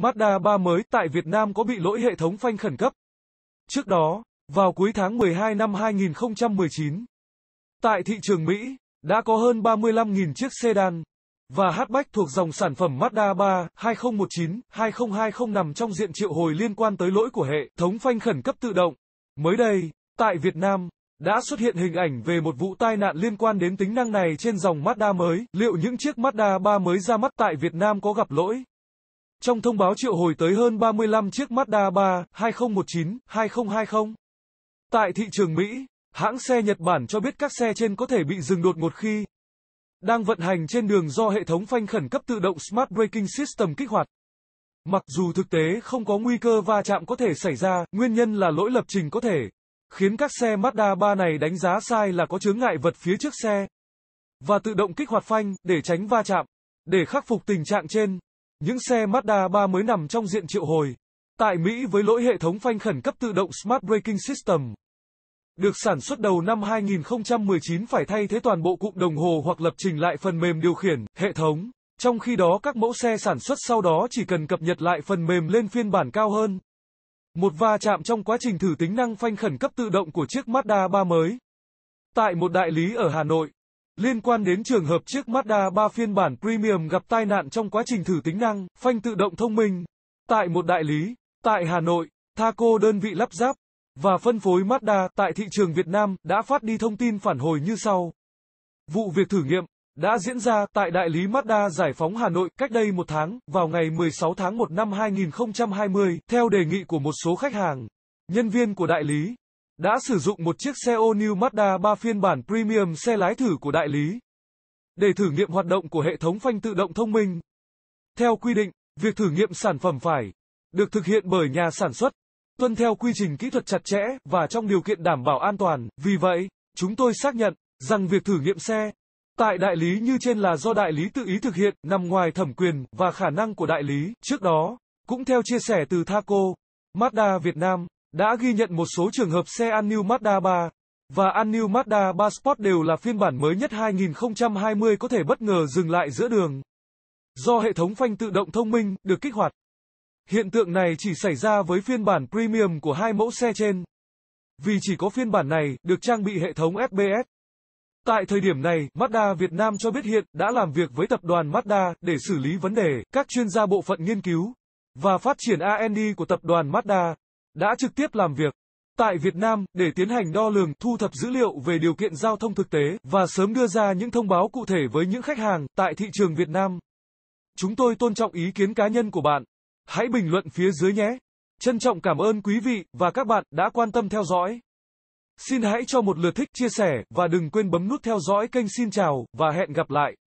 Mazda 3 mới tại Việt Nam có bị lỗi hệ thống phanh khẩn cấp. Trước đó, vào cuối tháng 12 năm 2019, tại thị trường Mỹ, đã có hơn 35.000 chiếc sedan và hatchback thuộc dòng sản phẩm Mazda 3 2019 2020 nằm trong diện triệu hồi liên quan tới lỗi của hệ thống phanh khẩn cấp tự động. Mới đây, tại Việt Nam, đã xuất hiện hình ảnh về một vụ tai nạn liên quan đến tính năng này trên dòng Mazda mới. Liệu những chiếc Mazda 3 mới ra mắt tại Việt Nam có gặp lỗi trong thông báo triệu hồi tới hơn 35 chiếc Mazda 3 2019 2020. Tại thị trường Mỹ, hãng xe Nhật Bản cho biết các xe trên có thể bị dừng đột ngột khi đang vận hành trên đường do hệ thống phanh khẩn cấp tự động Smart Braking System kích hoạt. Mặc dù thực tế không có nguy cơ va chạm có thể xảy ra, nguyên nhân là lỗi lập trình có thể khiến các xe Mazda 3 này đánh giá sai là có chướng ngại vật phía trước xe và tự động kích hoạt phanh để tránh va chạm. Để khắc phục tình trạng trên, những xe Mazda 3 mới nằm trong diện triệu hồi. Tại Mỹ với lỗi hệ thống phanh khẩn cấp tự động Smart Braking System. Được sản xuất đầu năm 2019 phải thay thế toàn bộ cụm đồng hồ hoặc lập trình lại phần mềm điều khiển, hệ thống. Trong khi đó các mẫu xe sản xuất sau đó chỉ cần cập nhật lại phần mềm lên phiên bản cao hơn. Một va chạm trong quá trình thử tính năng phanh khẩn cấp tự động của chiếc Mazda 3 mới. Tại một đại lý ở Hà Nội, Liên quan đến trường hợp chiếc Mazda 3 phiên bản Premium gặp tai nạn trong quá trình thử tính năng, phanh tự động thông minh. Tại một đại lý, tại Hà Nội, Thaco đơn vị lắp ráp và phân phối Mazda tại thị trường Việt Nam đã phát đi thông tin phản hồi như sau. Vụ việc thử nghiệm đã diễn ra tại đại lý Mazda Giải phóng Hà Nội cách đây một tháng, vào ngày 16 tháng 1 năm 2020, theo đề nghị của một số khách hàng, nhân viên của đại lý đã sử dụng một chiếc xe All New Mazda 3 phiên bản premium xe lái thử của đại lý để thử nghiệm hoạt động của hệ thống phanh tự động thông minh. Theo quy định, việc thử nghiệm sản phẩm phải được thực hiện bởi nhà sản xuất, tuân theo quy trình kỹ thuật chặt chẽ và trong điều kiện đảm bảo an toàn. Vì vậy, chúng tôi xác nhận rằng việc thử nghiệm xe tại đại lý như trên là do đại lý tự ý thực hiện, nằm ngoài thẩm quyền và khả năng của đại lý. Trước đó, cũng theo chia sẻ từ Thaco, Mazda Việt Nam đã ghi nhận một số trường hợp xe all Mazda 3 và all Mazda 3 Sport đều là phiên bản mới nhất 2020 có thể bất ngờ dừng lại giữa đường. Do hệ thống phanh tự động thông minh được kích hoạt. Hiện tượng này chỉ xảy ra với phiên bản premium của hai mẫu xe trên. Vì chỉ có phiên bản này được trang bị hệ thống SBS. Tại thời điểm này, Mazda Việt Nam cho biết hiện đã làm việc với tập đoàn Mazda để xử lý vấn đề, các chuyên gia bộ phận nghiên cứu và phát triển R&D của tập đoàn Mazda đã trực tiếp làm việc tại Việt Nam để tiến hành đo lường, thu thập dữ liệu về điều kiện giao thông thực tế và sớm đưa ra những thông báo cụ thể với những khách hàng tại thị trường Việt Nam. Chúng tôi tôn trọng ý kiến cá nhân của bạn. Hãy bình luận phía dưới nhé. Trân trọng cảm ơn quý vị và các bạn đã quan tâm theo dõi. Xin hãy cho một lượt thích, chia sẻ và đừng quên bấm nút theo dõi kênh Xin chào và hẹn gặp lại.